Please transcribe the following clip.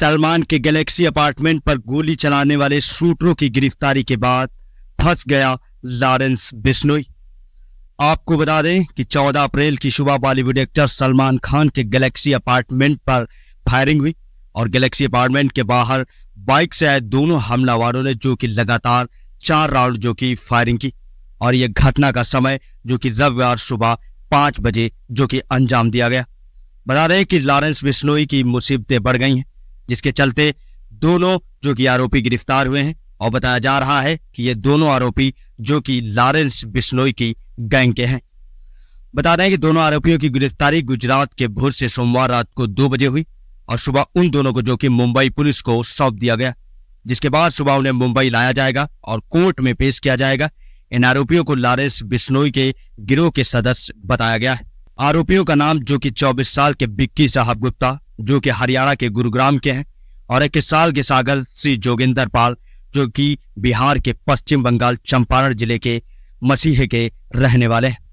सलमान के Galaxy apartment पर गोली चलाने वाले शूटरों की गिरफ्तारी के बाद फंस गया लॉरेंस बिश्नोई आपको बता दें कि 14 अप्रैल की सुबह बॉलीवुड एक्टर सलमान खान के गैलेक्सी अपार्टमेंट पर फायरिंग हुई और गैलेक्सी अपार्टमेंट के बाहर बाइक से आए दोनों हमलावरों ने जो कि लगातार चार राउंड जो कि फायरिंग की और यह घटना का समय जो कि रविवार सुबह पांच बजे जो कि अंजाम दिया गया बता दें कि लॉरेंस बिश्नोई की मुसीबतें बढ़ गई हैं जिसके चलते दोनों जो कि आरोपी गिरफ्तार हुए हैं और बताया जा रहा है कि ये दोनों आरोपी जो कि लॉरेंस बिश्नोई की गैंग के हैं बता दें कि दोनों आरोपियों की गिरफ्तारी गुजरात के भोर से सोमवार रात को दो बजे हुई और सुबह उन दोनों को जो कि मुंबई पुलिस को सौंप दिया गया जिसके बाद सुबह उन्हें मुंबई लाया जाएगा और कोर्ट में पेश किया जाएगा इन आरोपियों को लारेंस बिश्नोई के गिरोह के सदस्य बताया गया है आरोपियों का नाम जो कि 24 साल के बिक्की साहब गुप्ता जो कि हरियाणा के गुरुग्राम के हैं और इक्कीस साल के सागर श्री जोगिंदर पाल जो कि बिहार के पश्चिम बंगाल चंपारण जिले के मसीह के रहने वाले हैं